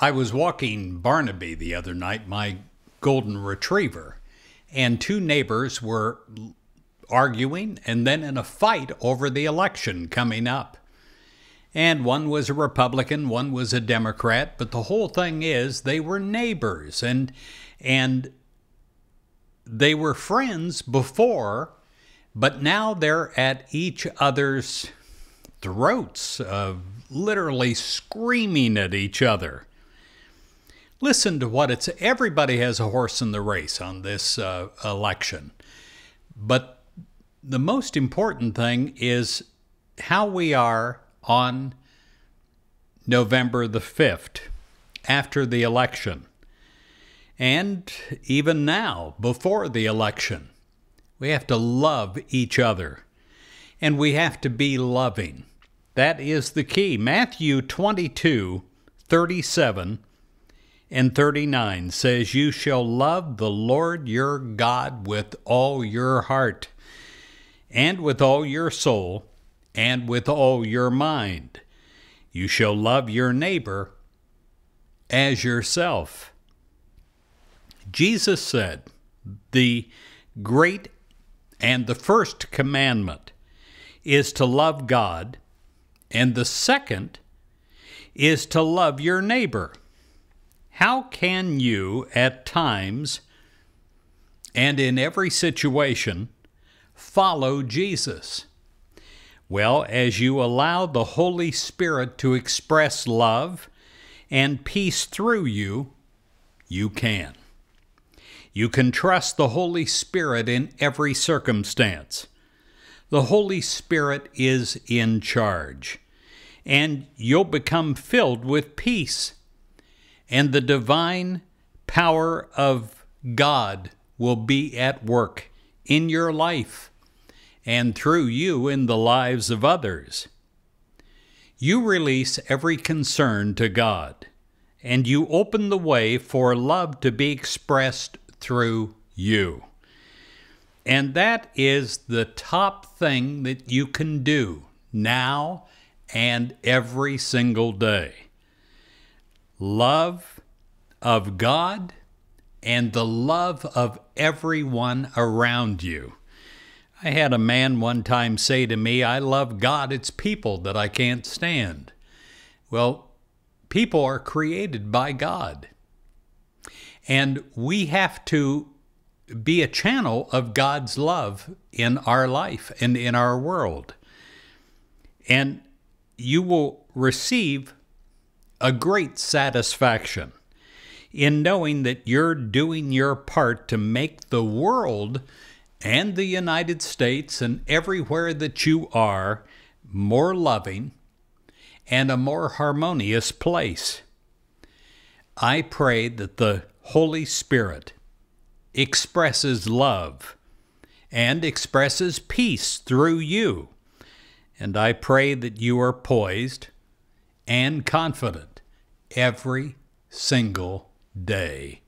I was walking Barnaby the other night, my golden retriever, and two neighbors were arguing and then in a fight over the election coming up. And one was a Republican, one was a Democrat, but the whole thing is they were neighbors and and they were friends before, but now they're at each other's throats, of uh, literally screaming at each other. Listen to what it's everybody has a horse in the race on this uh, election. But the most important thing is how we are on November the 5th after the election. And even now, before the election, we have to love each other and we have to be loving. That is the key. Matthew 22 37 and 39 says, You shall love the Lord your God with all your heart, and with all your soul, and with all your mind. You shall love your neighbor as yourself. Jesus said, The great and the first commandment is to love God, and the second is to love your neighbor. How can you, at times and in every situation, follow Jesus? Well, as you allow the Holy Spirit to express love and peace through you, you can. You can trust the Holy Spirit in every circumstance. The Holy Spirit is in charge, and you'll become filled with peace and the divine power of God will be at work in your life and through you in the lives of others. You release every concern to God, and you open the way for love to be expressed through you. And that is the top thing that you can do now and every single day love of God and the love of everyone around you. I had a man one time say to me, I love God, it's people that I can't stand. Well, people are created by God. And we have to be a channel of God's love in our life and in our world. And you will receive a great satisfaction in knowing that you're doing your part to make the world and the United States and everywhere that you are more loving and a more harmonious place. I pray that the Holy Spirit expresses love and expresses peace through you. And I pray that you are poised and confident every single day.